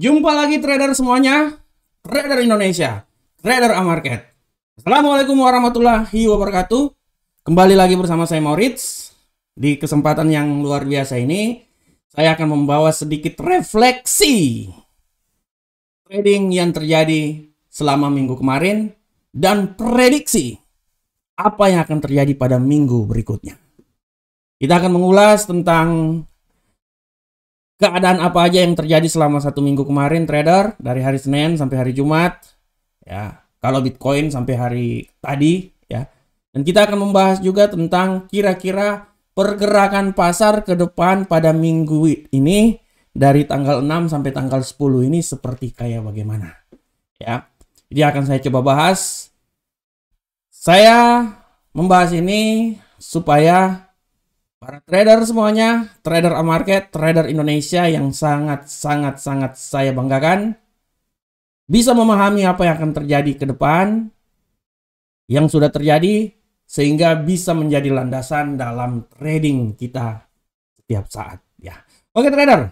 Jumpa lagi trader semuanya, trader Indonesia, trader Amarket. Assalamualaikum warahmatullahi wabarakatuh. Kembali lagi bersama saya Moritz Di kesempatan yang luar biasa ini, saya akan membawa sedikit refleksi trading yang terjadi selama minggu kemarin dan prediksi apa yang akan terjadi pada minggu berikutnya. Kita akan mengulas tentang keadaan apa aja yang terjadi selama satu minggu kemarin trader dari hari Senin sampai hari Jumat ya kalau Bitcoin sampai hari tadi ya dan kita akan membahas juga tentang kira-kira pergerakan pasar ke depan pada minggu ini dari tanggal 6 sampai tanggal 10 ini seperti kayak bagaimana ya jadi akan saya coba bahas saya membahas ini supaya Para trader semuanya, trader market, trader Indonesia yang sangat-sangat-sangat saya banggakan. Bisa memahami apa yang akan terjadi ke depan, yang sudah terjadi, sehingga bisa menjadi landasan dalam trading kita setiap saat. ya. Oke trader,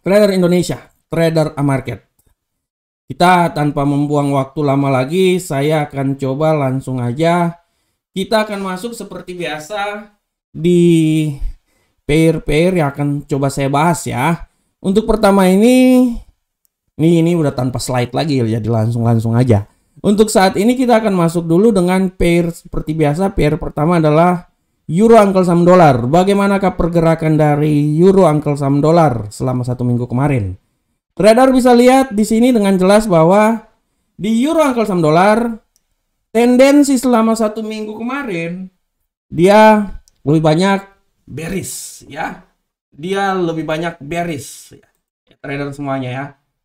trader Indonesia, trader market. Kita tanpa membuang waktu lama lagi, saya akan coba langsung aja. Kita akan masuk seperti biasa di pair-pair yang akan coba saya bahas ya. Untuk pertama ini, ini ini udah tanpa slide lagi, jadi langsung-langsung aja. Untuk saat ini kita akan masuk dulu dengan pair seperti biasa. Pair pertama adalah Euro Angkel Sam Dollar. Bagaimanakah pergerakan dari Euro Angkel Sam Dollar selama satu minggu kemarin? Trader bisa lihat di sini dengan jelas bahwa di Euro Angkel Sam Dollar tendensi selama satu minggu kemarin dia lebih banyak beris, ya. Dia lebih banyak beris, ya. Trader semuanya ya.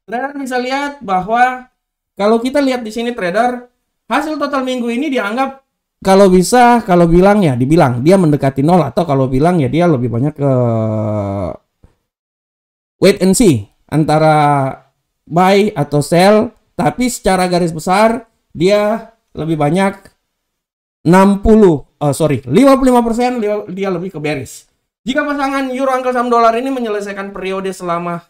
Trader bisa lihat bahwa kalau kita lihat di sini trader hasil total minggu ini dianggap kalau bisa kalau bilang ya dibilang dia mendekati nol atau kalau bilang ya dia lebih banyak ke wait and see antara buy atau sell tapi secara garis besar dia lebih banyak 60 oh sorry, 55% dia lebih ke bearish. Jika pasangan euro angka saham dolar ini menyelesaikan periode selama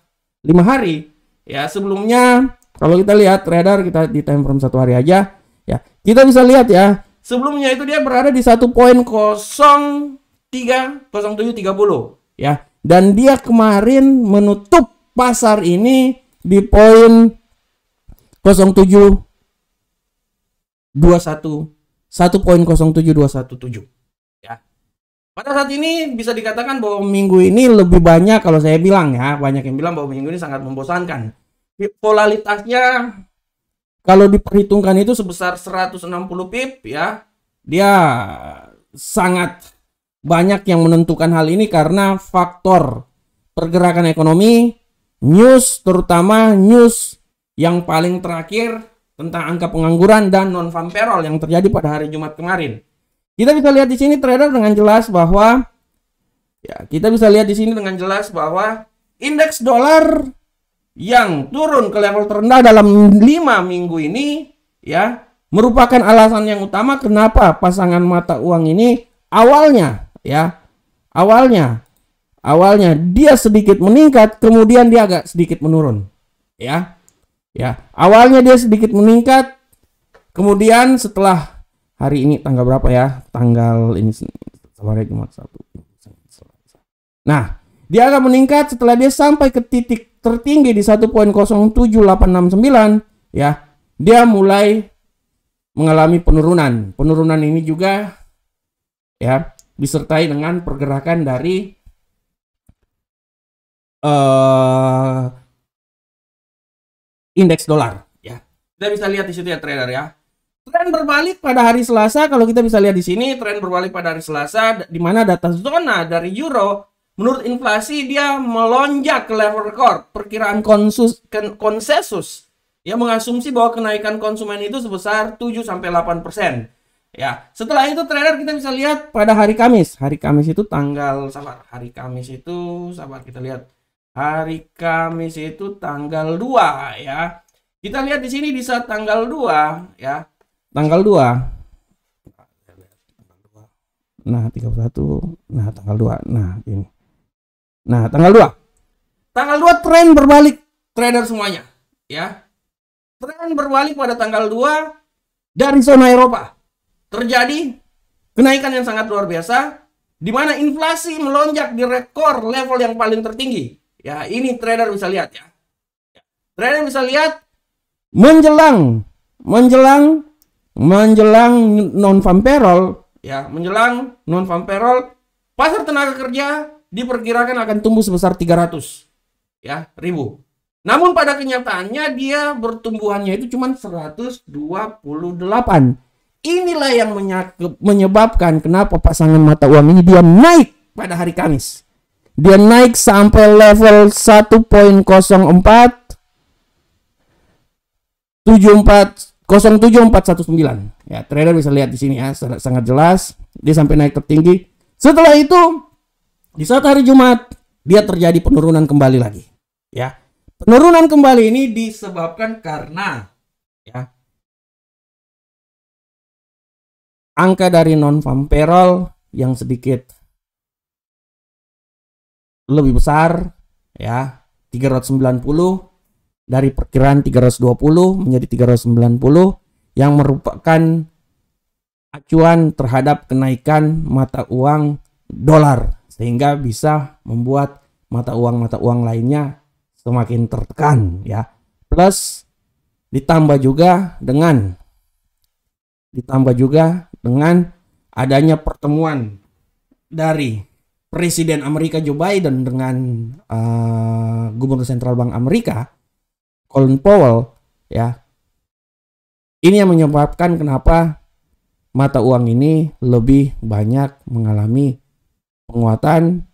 5 hari, ya sebelumnya kalau kita lihat radar kita di time frame satu hari aja, ya kita bisa lihat ya sebelumnya itu dia berada di 1.030730 ya dan dia kemarin menutup pasar ini di poin 0721 1.07217 ya. Pada saat ini bisa dikatakan bahwa minggu ini lebih banyak kalau saya bilang ya, banyak yang bilang bahwa minggu ini sangat membosankan. Polaritasnya kalau diperhitungkan itu sebesar 160 pip ya. Dia sangat banyak yang menentukan hal ini karena faktor pergerakan ekonomi, news terutama news yang paling terakhir tentang angka pengangguran dan non farm payroll yang terjadi pada hari Jumat kemarin. Kita bisa lihat di sini trader dengan jelas bahwa ya, kita bisa lihat di sini dengan jelas bahwa indeks dolar yang turun ke level terendah dalam 5 minggu ini ya merupakan alasan yang utama kenapa pasangan mata uang ini awalnya ya awalnya awalnya dia sedikit meningkat kemudian dia agak sedikit menurun ya Ya, awalnya dia sedikit meningkat. Kemudian setelah hari ini tanggal berapa ya? Tanggal ini Selasa Jumat satu. Nah, dia akan meningkat setelah dia sampai ke titik tertinggi di 1.07869 ya. Dia mulai mengalami penurunan. Penurunan ini juga ya disertai dengan pergerakan dari uh, indeks dolar ya. Kita bisa lihat di situ ya trader ya. Tren berbalik pada hari Selasa kalau kita bisa lihat di sini tren berbalik pada hari Selasa di mana data zona dari euro menurut inflasi dia melonjak ke level record. Perkiraan konsus, konsensus ya mengasumsi bahwa kenaikan konsumen itu sebesar 7 sampai 8%. Ya, setelah itu trader kita bisa lihat pada hari Kamis. Hari Kamis itu tanggal sabar. Hari Kamis itu sabar kita lihat hari Kamis itu tanggal 2 ya. Kita lihat di sini di saat tanggal 2 ya. Tanggal 2. Nah, 31. Nah, tanggal 2. Nah, ini. Nah, tanggal 2. Tanggal 2 tren berbalik trader semuanya ya. Tren berbalik pada tanggal 2 dari zona Eropa. Terjadi kenaikan yang sangat luar biasa di mana inflasi melonjak di rekor level yang paling tertinggi Ya, ini trader bisa lihat ya. Trader bisa lihat menjelang menjelang menjelang non farm payroll ya, menjelang non farm payroll pasar tenaga kerja diperkirakan akan tumbuh sebesar 300 ya, ribu. Namun pada kenyataannya dia bertumbuhannya itu cuma 128. Inilah yang menyebabkan kenapa pasangan mata uang ini dia naik pada hari Kamis dia naik sampai level 1.04 74 07419 ya trader bisa lihat di sini ya sangat jelas dia sampai naik tertinggi setelah itu di saat hari Jumat dia terjadi penurunan kembali lagi ya penurunan kembali ini disebabkan karena ya angka dari non farm payroll yang sedikit lebih besar ya 390 dari perkiraan 320 menjadi 390 yang merupakan acuan terhadap kenaikan mata uang dolar sehingga bisa membuat mata uang-mata uang lainnya semakin tertekan ya. Plus ditambah juga dengan ditambah juga dengan adanya pertemuan dari Presiden Amerika Joe Biden dengan uh, Gubernur Sentral Bank Amerika Colin Powell ya ini yang menyebabkan kenapa mata uang ini lebih banyak mengalami penguatan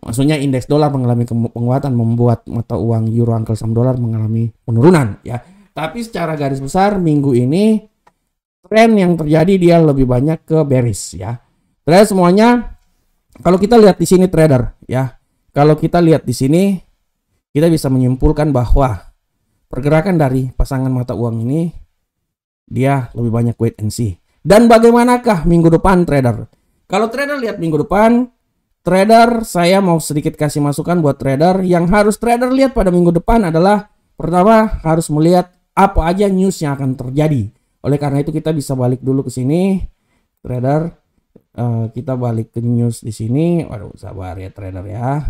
maksudnya indeks dolar mengalami penguatan membuat mata uang euro angkel sam dolar mengalami penurunan ya tapi secara garis besar minggu ini tren yang terjadi dia lebih banyak ke bearish ya Tren semuanya kalau kita lihat di sini trader ya, kalau kita lihat di sini kita bisa menyimpulkan bahwa pergerakan dari pasangan mata uang ini dia lebih banyak wait and see. Dan bagaimanakah minggu depan trader? Kalau trader lihat minggu depan, trader saya mau sedikit kasih masukan buat trader yang harus trader lihat pada minggu depan adalah pertama harus melihat apa aja news yang akan terjadi. Oleh karena itu kita bisa balik dulu ke sini trader Eh, kita balik ke news di sini. Waduh, sabar ya trader ya.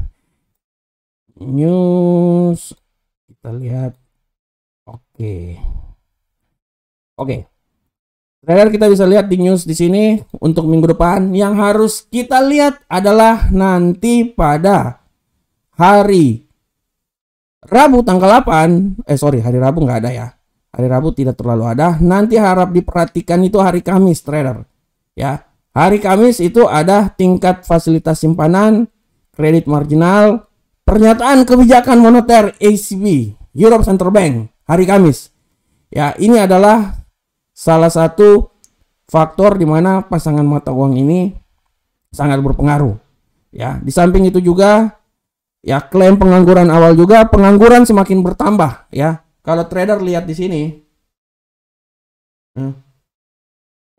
News kita lihat. Oke. Oke. Trader kita bisa lihat di news di sini untuk minggu depan yang harus kita lihat adalah nanti pada hari Rabu tanggal 8 eh sorry hari Rabu nggak ada ya hari Rabu tidak terlalu ada nanti harap diperhatikan itu hari Kamis trader ya Hari Kamis itu ada tingkat fasilitas simpanan, kredit marginal, pernyataan kebijakan moneter ECB, Europe Central Bank, hari Kamis. Ya, ini adalah salah satu faktor di mana pasangan mata uang ini sangat berpengaruh. Ya, di samping itu juga ya klaim pengangguran awal juga pengangguran semakin bertambah ya. Kalau trader lihat di sini. Hmm,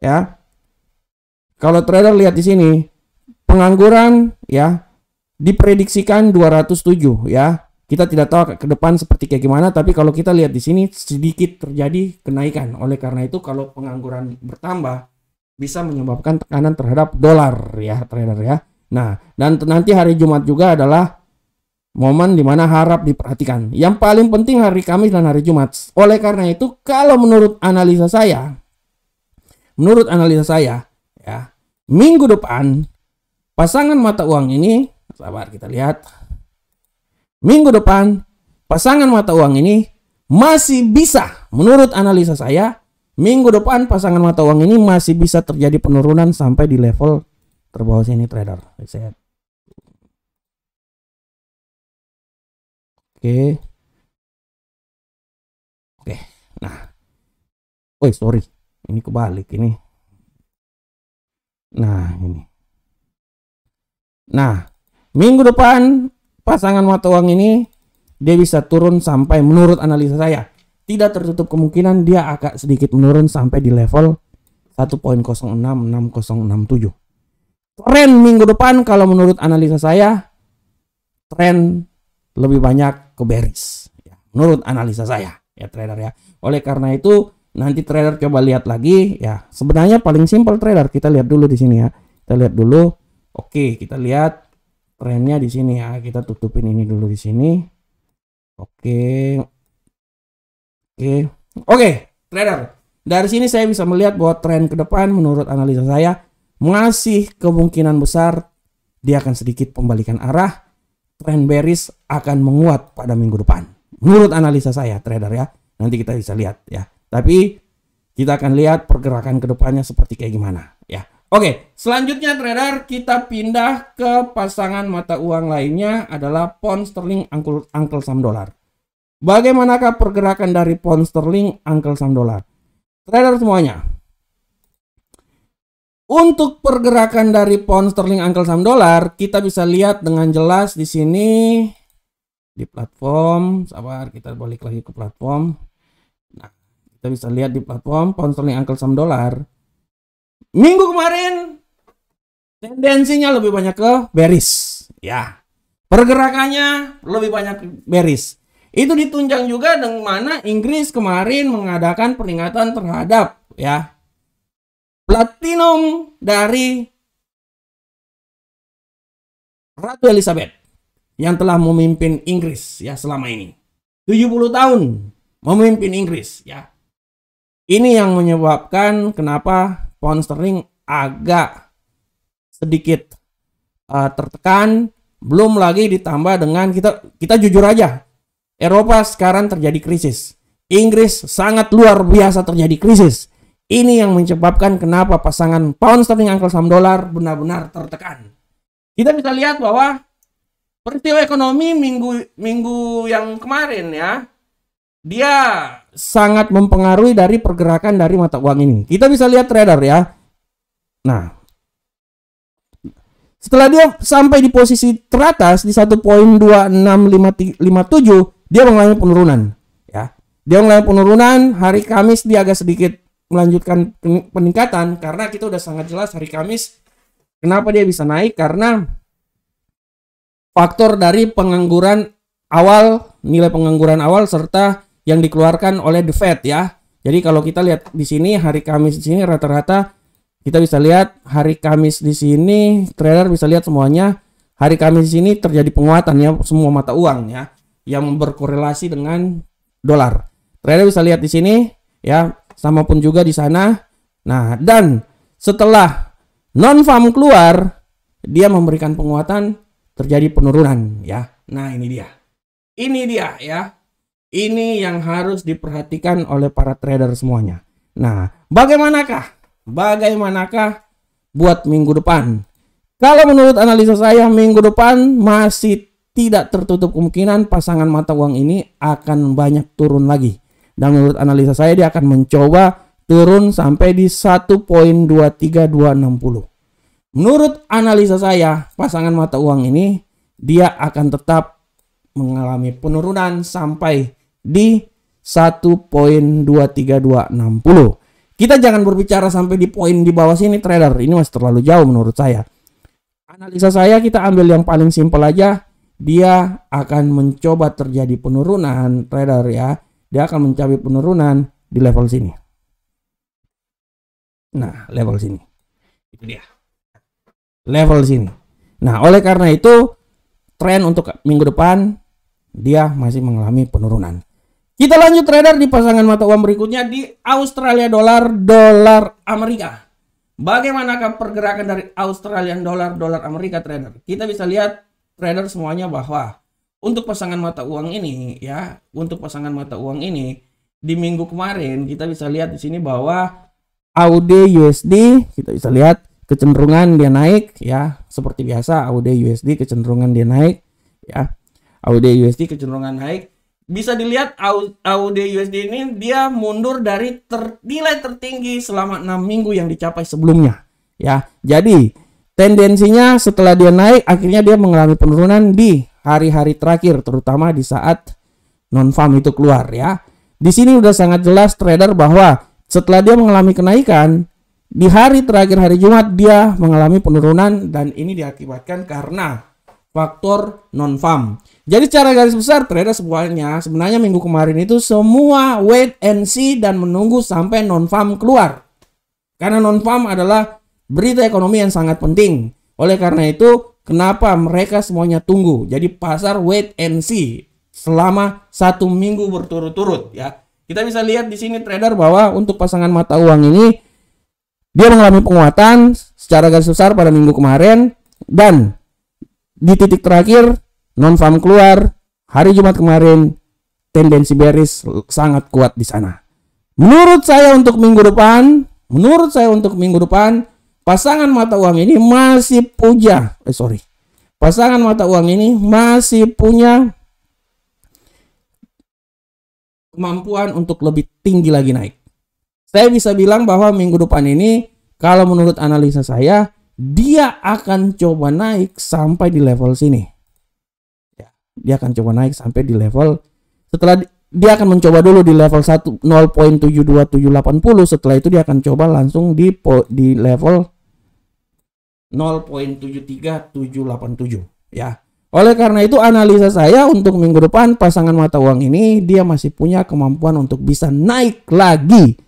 ya. Kalau trader lihat di sini, pengangguran ya diprediksikan 207 ya. Kita tidak tahu ke depan seperti kayak gimana, tapi kalau kita lihat di sini sedikit terjadi kenaikan. Oleh karena itu kalau pengangguran bertambah bisa menyebabkan tekanan terhadap dolar ya trader ya. Nah, dan nanti hari Jumat juga adalah momen dimana harap diperhatikan. Yang paling penting hari Kamis dan hari Jumat. Oleh karena itu, kalau menurut analisa saya, menurut analisa saya, ya minggu depan pasangan mata uang ini sabar kita lihat minggu depan pasangan mata uang ini masih bisa menurut analisa saya minggu depan pasangan mata uang ini masih bisa terjadi penurunan sampai di level terbawah sini trader saya oke oke nah Oi, sorry ini kebalik ini Nah, ini. Nah, minggu depan pasangan mata uang ini dia bisa turun sampai menurut analisa saya tidak tertutup kemungkinan dia agak sedikit menurun sampai di level 1.066067. Tren minggu depan kalau menurut analisa saya tren lebih banyak ke bearish ya, menurut analisa saya ya trader ya. Oleh karena itu Nanti trader coba lihat lagi ya. Sebenarnya paling simple trader kita lihat dulu di sini ya. Kita lihat dulu. Oke, kita lihat trennya di sini ya. Kita tutupin ini dulu di sini. Oke. Oke. Oke, trader. Dari sini saya bisa melihat bahwa tren ke depan menurut analisa saya masih kemungkinan besar dia akan sedikit pembalikan arah. Tren bearish akan menguat pada minggu depan. Menurut analisa saya trader ya. Nanti kita bisa lihat ya. Tapi kita akan lihat pergerakan kedepannya seperti kayak gimana ya. Oke, selanjutnya trader kita pindah ke pasangan mata uang lainnya adalah pound sterling uncle, angkel sam dolar. Bagaimanakah pergerakan dari pound sterling angkel sam dolar? Trader semuanya. Untuk pergerakan dari pound sterling angkel sam dolar, kita bisa lihat dengan jelas di sini di platform. Sabar, kita balik lagi ke platform kita bisa lihat di platform pound sterling uncle dolar minggu kemarin tendensinya lebih banyak ke bearish ya pergerakannya lebih banyak bearish itu ditunjang juga dengan mana Inggris kemarin mengadakan peringatan terhadap ya platinum dari Ratu Elizabeth yang telah memimpin Inggris ya selama ini 70 tahun memimpin Inggris ya ini yang menyebabkan kenapa pound sterling agak sedikit uh, tertekan. Belum lagi ditambah dengan kita kita jujur aja, Eropa sekarang terjadi krisis. Inggris sangat luar biasa terjadi krisis. Ini yang menyebabkan kenapa pasangan pound sterling angkel saham dolar benar-benar tertekan. Kita bisa lihat bahwa peristiwa ekonomi minggu minggu yang kemarin ya dia sangat mempengaruhi dari pergerakan dari mata uang ini. Kita bisa lihat trader ya. Nah, setelah dia sampai di posisi teratas di 1.26557, dia mengalami penurunan ya. Dia mengalami penurunan, hari Kamis dia agak sedikit melanjutkan peningkatan karena kita udah sangat jelas hari Kamis kenapa dia bisa naik karena faktor dari pengangguran awal, nilai pengangguran awal serta yang dikeluarkan oleh The Fed ya. Jadi kalau kita lihat di sini hari Kamis di sini rata-rata kita bisa lihat hari Kamis di sini trader bisa lihat semuanya hari Kamis di sini terjadi penguatan ya semua mata uang ya yang berkorelasi dengan dolar. Trader bisa lihat di sini ya sama pun juga di sana. Nah, dan setelah non farm keluar dia memberikan penguatan terjadi penurunan ya. Nah, ini dia. Ini dia ya. Ini yang harus diperhatikan oleh para trader semuanya. Nah, bagaimanakah? Bagaimanakah buat minggu depan? Kalau menurut analisa saya minggu depan masih tidak tertutup kemungkinan pasangan mata uang ini akan banyak turun lagi. Dan menurut analisa saya dia akan mencoba turun sampai di 1.23260. Menurut analisa saya, pasangan mata uang ini dia akan tetap mengalami penurunan sampai di 1.23260. Kita jangan berbicara sampai di poin di bawah sini trader. Ini masih terlalu jauh menurut saya. Analisa saya kita ambil yang paling simpel aja. Dia akan mencoba terjadi penurunan trader ya. Dia akan mencapai penurunan di level sini. Nah, level sini. Itu dia. Level sini. Nah, oleh karena itu tren untuk minggu depan dia masih mengalami penurunan. Kita lanjut trader di pasangan mata uang berikutnya di Australia Dollar Dollar Amerika. Bagaimanakah pergerakan dari Australian dollar Dollar Amerika trader? Kita bisa lihat trader semuanya bahwa untuk pasangan mata uang ini ya, untuk pasangan mata uang ini di minggu kemarin kita bisa lihat di sini bahwa AUD USD kita bisa lihat kecenderungan dia naik ya, seperti biasa AUD USD kecenderungan dia naik ya. AUD USD kecenderungan naik bisa dilihat AUD USD ini dia mundur dari ter, nilai tertinggi selama enam minggu yang dicapai sebelumnya ya jadi tendensinya setelah dia naik akhirnya dia mengalami penurunan di hari-hari terakhir terutama di saat non farm itu keluar ya di sini udah sangat jelas trader bahwa setelah dia mengalami kenaikan di hari terakhir hari Jumat dia mengalami penurunan dan ini diakibatkan karena faktor non farm. Jadi cara garis besar trader semuanya sebenarnya minggu kemarin itu semua wait and see dan menunggu sampai non farm keluar. Karena non farm adalah berita ekonomi yang sangat penting. Oleh karena itu, kenapa mereka semuanya tunggu? Jadi pasar wait and see selama satu minggu berturut-turut ya. Kita bisa lihat di sini trader bahwa untuk pasangan mata uang ini dia mengalami penguatan secara garis besar pada minggu kemarin dan di titik terakhir non farm keluar hari Jumat kemarin tendensi bearish sangat kuat di sana. Menurut saya untuk minggu depan, menurut saya untuk minggu depan pasangan mata uang ini masih punya, eh sorry, pasangan mata uang ini masih punya kemampuan untuk lebih tinggi lagi naik. Saya bisa bilang bahwa minggu depan ini kalau menurut analisa saya dia akan coba naik sampai di level sini. Ya, dia akan coba naik sampai di level setelah dia akan mencoba dulu di level 1 0.72780 setelah itu dia akan coba langsung di di level 0.73787 ya. Oleh karena itu analisa saya untuk minggu depan pasangan mata uang ini dia masih punya kemampuan untuk bisa naik lagi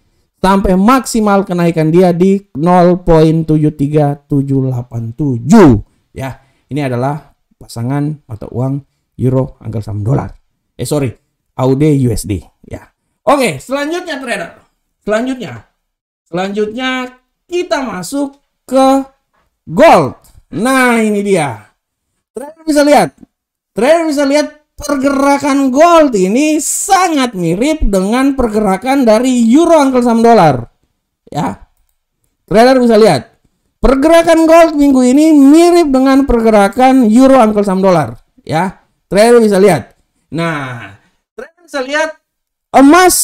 sampai maksimal kenaikan dia di 0.73787 ya ini adalah pasangan mata uang euro angkel saham dolar eh sorry AUD USD ya oke selanjutnya trader selanjutnya selanjutnya kita masuk ke gold nah ini dia trader bisa lihat trader bisa lihat pergerakan gold ini sangat mirip dengan pergerakan dari euro angkel saham dolar. Ya. Trader bisa lihat. Pergerakan gold minggu ini mirip dengan pergerakan euro angkel saham dolar, ya. Trader bisa lihat. Nah, trader bisa lihat emas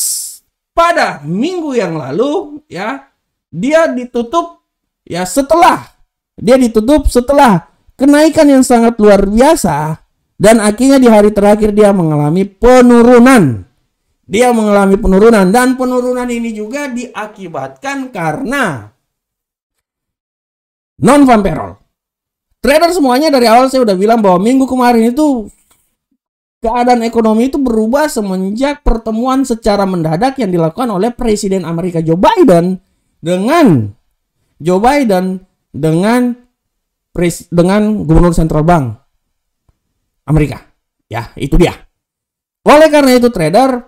pada minggu yang lalu ya, dia ditutup ya setelah dia ditutup setelah kenaikan yang sangat luar biasa dan akhirnya di hari terakhir dia mengalami penurunan. Dia mengalami penurunan dan penurunan ini juga diakibatkan karena non farm payroll. Trader semuanya dari awal saya udah bilang bahwa minggu kemarin itu keadaan ekonomi itu berubah semenjak pertemuan secara mendadak yang dilakukan oleh Presiden Amerika Joe Biden dengan Joe Biden dengan dengan Gubernur Sentral Bank Amerika. Ya, itu dia. Oleh karena itu trader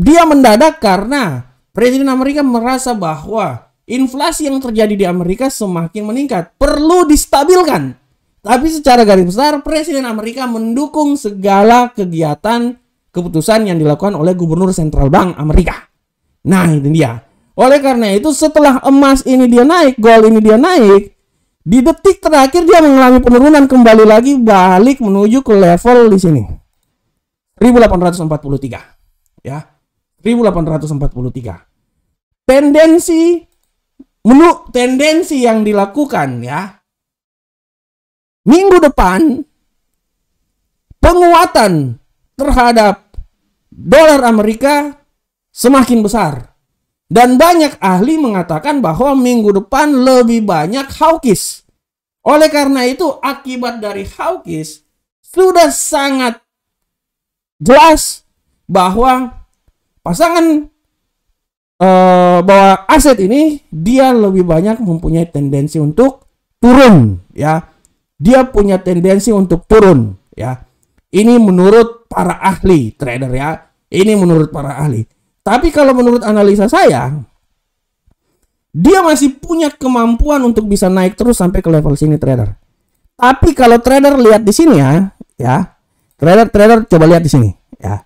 dia mendadak karena Presiden Amerika merasa bahwa inflasi yang terjadi di Amerika semakin meningkat, perlu distabilkan. Tapi secara garis besar Presiden Amerika mendukung segala kegiatan keputusan yang dilakukan oleh Gubernur Central Bank Amerika. Nah, itu dia. Oleh karena itu setelah emas ini dia naik, gold ini dia naik, di detik terakhir dia mengalami penurunan kembali lagi balik menuju ke level di sini. 1843 ya. 1843. Tendensi menu tendensi yang dilakukan ya. Minggu depan penguatan terhadap dolar Amerika semakin besar. Dan banyak ahli mengatakan bahwa minggu depan lebih banyak hawkish. Oleh karena itu, akibat dari hawkish sudah sangat jelas bahwa pasangan uh, bahwa aset ini dia lebih banyak mempunyai tendensi untuk turun ya. Dia punya tendensi untuk turun ya. Ini menurut para ahli trader ya. Ini menurut para ahli. Tapi kalau menurut analisa saya, dia masih punya kemampuan untuk bisa naik terus sampai ke level sini trader. Tapi kalau trader lihat di sini ya, ya. Trader trader coba lihat di sini, ya.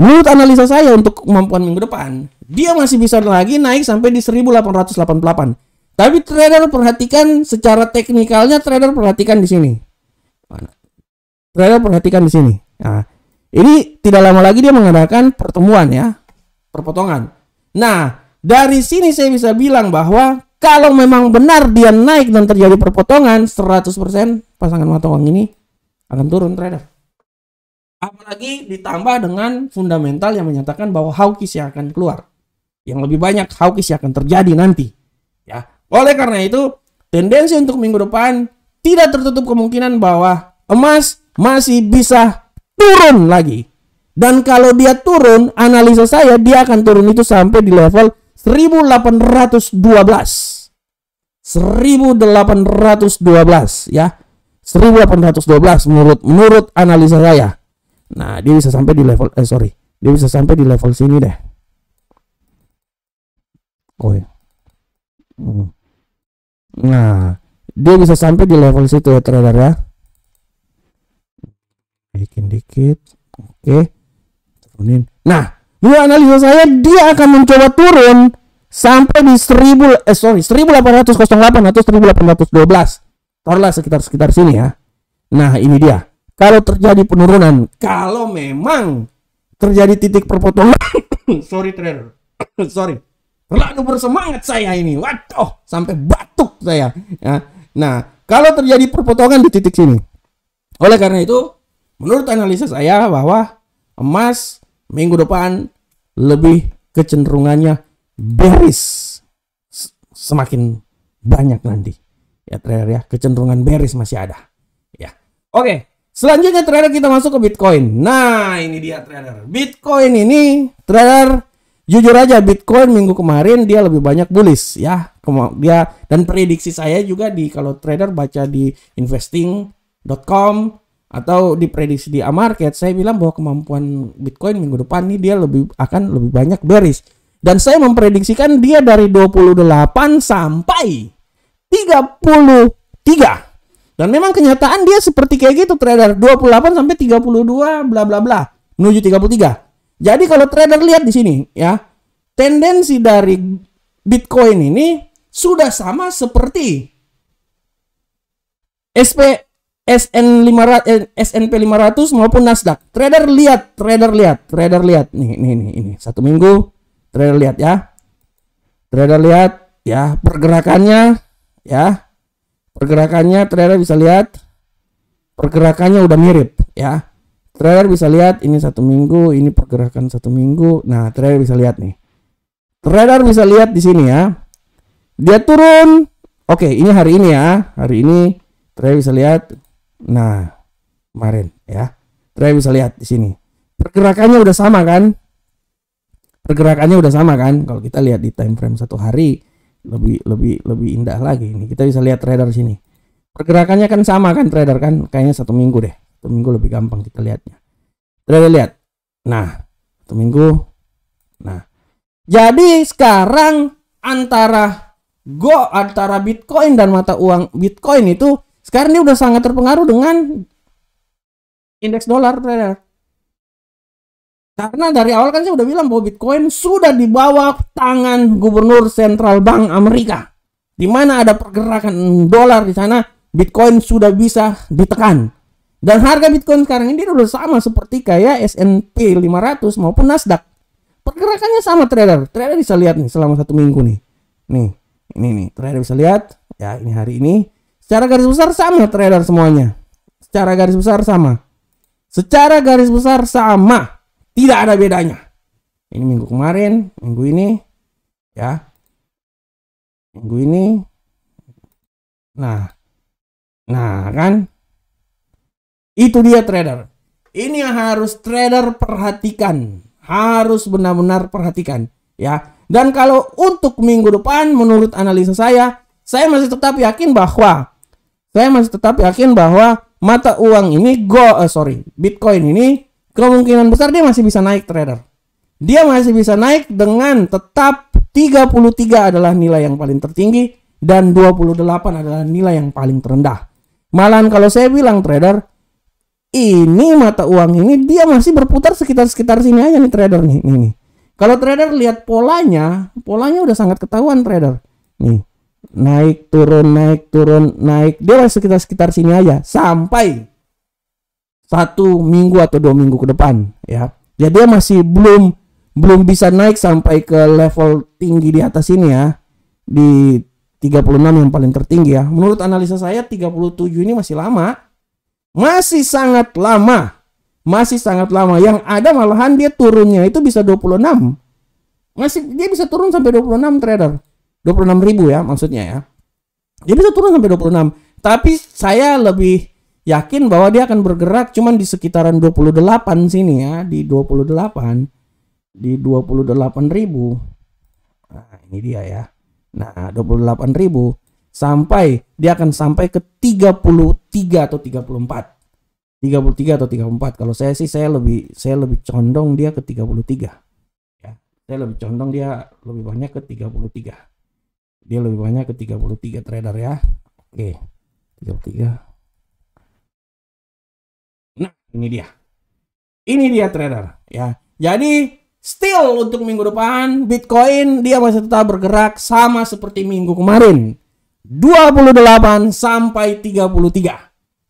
Menurut analisa saya untuk kemampuan minggu depan, dia masih bisa lagi naik sampai di 1888. Tapi trader perhatikan secara teknikalnya trader perhatikan di sini. Trader perhatikan di sini. Nah, ini tidak lama lagi dia mengadakan pertemuan ya perpotongan. Nah, dari sini saya bisa bilang bahwa kalau memang benar dia naik dan terjadi perpotongan 100% pasangan mata uang ini akan turun trader. Apalagi ditambah dengan fundamental yang menyatakan bahwa hawkish yang akan keluar. Yang lebih banyak hawkish yang akan terjadi nanti. Ya. Oleh karena itu, tendensi untuk minggu depan tidak tertutup kemungkinan bahwa emas masih bisa turun lagi. Dan kalau dia turun, analisa saya dia akan turun itu sampai di level 1812. 1812 ya. 1812 menurut menurut analisa saya. Nah, dia bisa sampai di level eh sorry, dia bisa sampai di level sini deh. Oh ya. Hmm. Nah, dia bisa sampai di level situ ya trader ya. Bikin dikit. Oke. Okay turunin. Nah, dua analisa saya dia akan mencoba turun sampai di 1000 eh sorry 1808 atau 1812. Taruhlah sekitar sekitar sini ya. Nah, ini dia. Kalau terjadi penurunan, kalau memang terjadi titik perpotongan, sorry trader, sorry, terlalu bersemangat saya ini, waduh, sampai batuk saya. Ya. Nah, kalau terjadi perpotongan di titik sini, oleh karena itu, menurut analisa saya bahwa emas minggu depan lebih kecenderungannya beris semakin banyak nanti. Ya trader ya, kecenderungan beris masih ada. Ya. Oke, selanjutnya trader kita masuk ke Bitcoin. Nah, ini dia trader. Bitcoin ini trader jujur aja Bitcoin minggu kemarin dia lebih banyak bullish ya. Dia dan prediksi saya juga di kalau trader baca di investing.com atau diprediksi di A market, saya bilang bahwa kemampuan Bitcoin minggu depan ini dia lebih akan lebih banyak bearish. Dan saya memprediksikan dia dari 28 sampai 33. Dan memang kenyataan dia seperti kayak gitu trader 28 sampai 32 bla bla bla menuju 33. Jadi kalau trader lihat di sini ya, tendensi dari Bitcoin ini sudah sama seperti SP SN 500 SNP 500 maupun Nasdaq. Trader lihat, trader lihat, trader lihat. Nih, nih, nih, Satu minggu trader lihat ya. Trader lihat ya pergerakannya ya. Pergerakannya trader bisa lihat pergerakannya udah mirip ya. Trader bisa lihat ini satu minggu, ini pergerakan satu minggu. Nah, trader bisa lihat nih. Trader bisa lihat di sini ya. Dia turun. Oke, ini hari ini ya. Hari ini trader bisa lihat Nah, kemarin ya. Kalian bisa lihat di sini. Pergerakannya udah sama kan? Pergerakannya udah sama kan? Kalau kita lihat di time frame satu hari lebih lebih lebih indah lagi ini. Kita bisa lihat trader sini. Pergerakannya kan sama kan trader kan? Kayaknya satu minggu deh. Satu minggu lebih gampang kita lihatnya. Trader lihat. Nah, satu minggu. Nah, jadi sekarang antara go antara Bitcoin dan mata uang Bitcoin itu sekarang dia udah sangat terpengaruh dengan indeks dolar, trader. Karena dari awal kan saya udah bilang bahwa Bitcoin sudah dibawa tangan Gubernur Sentral Bank Amerika. Di mana ada pergerakan dolar di sana, Bitcoin sudah bisa ditekan. Dan harga Bitcoin sekarang ini udah sama seperti kayak S&P 500 maupun Nasdaq. Pergerakannya sama trader. Trader bisa lihat nih selama satu minggu nih. Nih, ini nih. Trader bisa lihat. Ya, ini hari ini Secara garis besar sama trader semuanya. Secara garis besar sama. Secara garis besar sama. Tidak ada bedanya. Ini minggu kemarin, minggu ini ya. Minggu ini. Nah. Nah, kan itu dia trader. Ini yang harus trader perhatikan. Harus benar-benar perhatikan ya. Dan kalau untuk minggu depan menurut analisa saya, saya masih tetap yakin bahwa saya masih tetap yakin bahwa mata uang ini go uh, sorry Bitcoin ini kemungkinan besar dia masih bisa naik trader. Dia masih bisa naik dengan tetap 33 adalah nilai yang paling tertinggi dan 28 adalah nilai yang paling terendah. Malahan kalau saya bilang trader ini mata uang ini dia masih berputar sekitar-sekitar sini aja nih trader nih. nih, nih. Kalau trader lihat polanya, polanya udah sangat ketahuan trader. Nih, naik turun naik turun naik dia masih sekitar sekitar sini aja sampai satu minggu atau dua minggu ke depan ya Jadi ya, dia masih belum belum bisa naik sampai ke level tinggi di atas ini ya di 36 yang paling tertinggi ya menurut analisa saya 37 ini masih lama masih sangat lama masih sangat lama yang ada malahan dia turunnya itu bisa 26 masih dia bisa turun sampai 26 trader 26 ribu ya maksudnya ya. Dia bisa turun sampai 26. Tapi saya lebih yakin bahwa dia akan bergerak cuman di sekitaran 28 sini ya. Di 28. Di 28 ribu. Nah ini dia ya. Nah 28 ribu. Sampai dia akan sampai ke 33 atau 34. 33 atau 34. Kalau saya sih saya lebih saya lebih condong dia ke 33. Ya. Saya lebih condong dia lebih banyak ke 33 dia lebih banyak ke 33 trader ya oke 33 nah ini dia ini dia trader ya jadi still untuk minggu depan Bitcoin dia masih tetap bergerak sama seperti minggu kemarin 28 sampai 33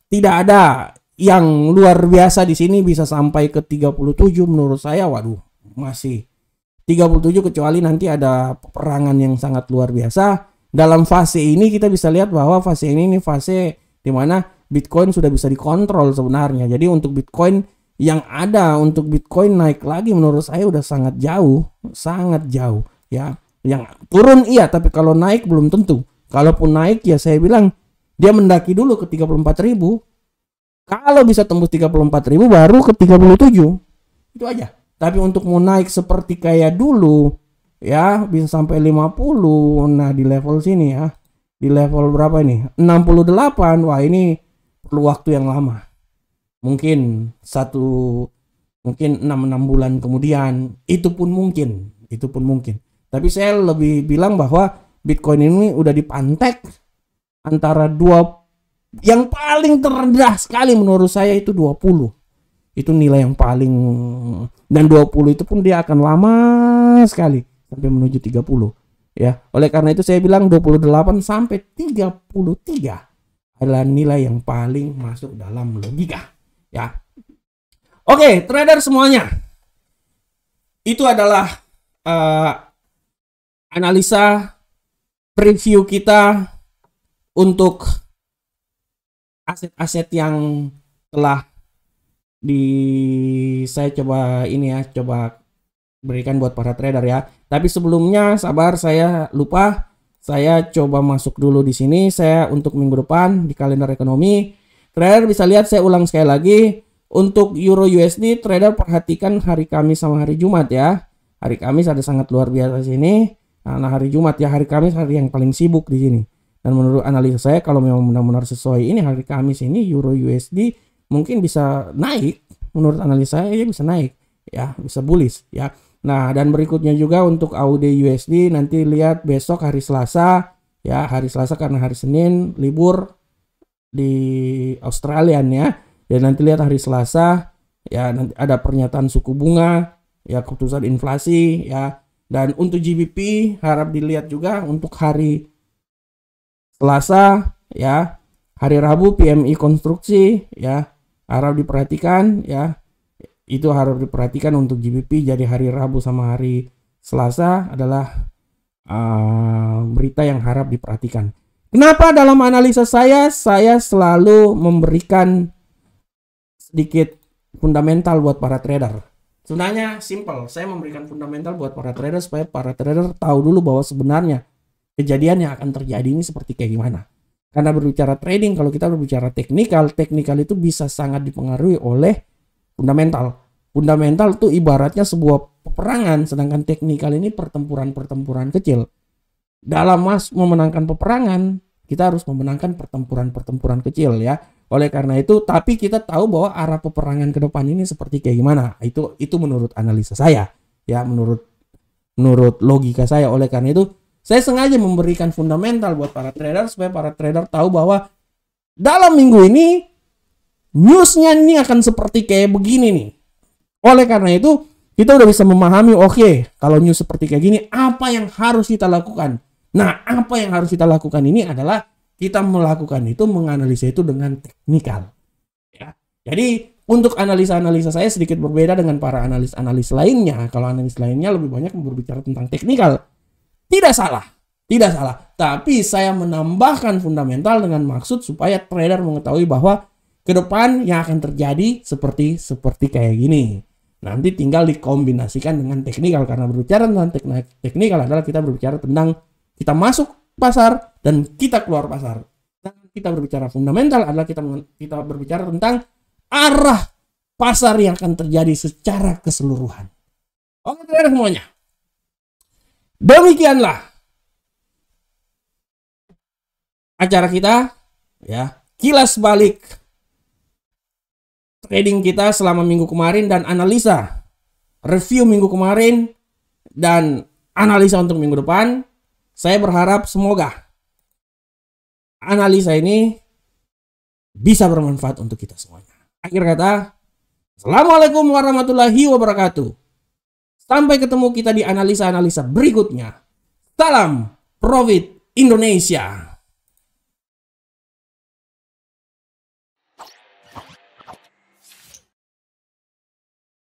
tidak ada yang luar biasa di sini bisa sampai ke 37 menurut saya waduh masih 37 kecuali nanti ada peperangan yang sangat luar biasa. Dalam fase ini kita bisa lihat bahwa fase ini ini fase di mana Bitcoin sudah bisa dikontrol sebenarnya. Jadi untuk Bitcoin yang ada untuk Bitcoin naik lagi menurut saya udah sangat jauh, sangat jauh ya. Yang turun iya tapi kalau naik belum tentu. Kalaupun naik ya saya bilang dia mendaki dulu ke 34.000. Kalau bisa tembus 34.000 baru ke 37. Itu aja. Tapi untuk mau naik seperti kayak dulu ya bisa sampai 50. Nah, di level sini ya. Di level berapa ini? 68. Wah, ini perlu waktu yang lama. Mungkin satu mungkin 6-6 bulan kemudian itu pun mungkin, itu pun mungkin. Tapi saya lebih bilang bahwa Bitcoin ini udah dipantek antara dua yang paling terendah sekali menurut saya itu 20 itu nilai yang paling dan 20 itu pun dia akan lama sekali sampai menuju 30 ya oleh karena itu saya bilang 28 sampai 33 adalah nilai yang paling masuk dalam logika ya oke trader semuanya itu adalah uh, analisa preview kita untuk aset-aset yang telah di saya coba ini ya coba berikan buat para trader ya tapi sebelumnya sabar saya lupa saya coba masuk dulu di sini saya untuk minggu depan di kalender ekonomi trader bisa lihat saya ulang sekali lagi untuk euro USD trader perhatikan hari Kamis sama hari Jumat ya hari Kamis ada sangat luar biasa sini nah hari Jumat ya hari Kamis hari yang paling sibuk di sini dan menurut analisa saya kalau memang benar-benar sesuai ini hari Kamis ini euro USD mungkin bisa naik menurut analisa saya ya bisa naik ya bisa bullish ya nah dan berikutnya juga untuk AUD USD nanti lihat besok hari Selasa ya hari Selasa karena hari Senin libur di Australia ya dan nanti lihat hari Selasa ya nanti ada pernyataan suku bunga ya keputusan inflasi ya dan untuk GBP harap dilihat juga untuk hari Selasa ya hari Rabu PMI konstruksi ya harap diperhatikan ya itu harap diperhatikan untuk GBP jadi hari Rabu sama hari Selasa adalah uh, berita yang harap diperhatikan. Kenapa dalam analisa saya saya selalu memberikan sedikit fundamental buat para trader? Sebenarnya simple, saya memberikan fundamental buat para trader supaya para trader tahu dulu bahwa sebenarnya kejadian yang akan terjadi ini seperti kayak gimana. Karena berbicara trading, kalau kita berbicara teknikal, teknikal itu bisa sangat dipengaruhi oleh fundamental. Fundamental itu ibaratnya sebuah peperangan, sedangkan teknikal ini pertempuran-pertempuran kecil. Dalam mas memenangkan peperangan, kita harus memenangkan pertempuran-pertempuran kecil ya. Oleh karena itu, tapi kita tahu bahwa arah peperangan ke depan ini seperti kayak gimana. Itu itu menurut analisa saya ya, menurut menurut logika saya. Oleh karena itu, saya sengaja memberikan fundamental buat para trader supaya para trader tahu bahwa dalam minggu ini newsnya ini akan seperti kayak begini nih. Oleh karena itu kita udah bisa memahami oke okay, kalau news seperti kayak gini apa yang harus kita lakukan. Nah apa yang harus kita lakukan ini adalah kita melakukan itu menganalisa itu dengan teknikal. Ya. Jadi untuk analisa-analisa saya sedikit berbeda dengan para analis-analis lainnya. Kalau analis lainnya lebih banyak berbicara tentang teknikal. Tidak salah, tidak salah. Tapi saya menambahkan fundamental dengan maksud supaya trader mengetahui bahwa ke depan yang akan terjadi seperti seperti kayak gini. Nanti tinggal dikombinasikan dengan teknikal karena berbicara tentang teknikal adalah kita berbicara tentang kita masuk pasar dan kita keluar pasar. Dan kita berbicara fundamental adalah kita kita berbicara tentang arah pasar yang akan terjadi secara keseluruhan. Oke, trader semuanya. Demikianlah acara kita ya, kilas balik trading kita selama minggu kemarin dan analisa review minggu kemarin dan analisa untuk minggu depan. Saya berharap semoga analisa ini bisa bermanfaat untuk kita semuanya. Akhir kata, Assalamualaikum warahmatullahi wabarakatuh. Sampai ketemu kita di analisa-analisa berikutnya. Salam Profit Indonesia.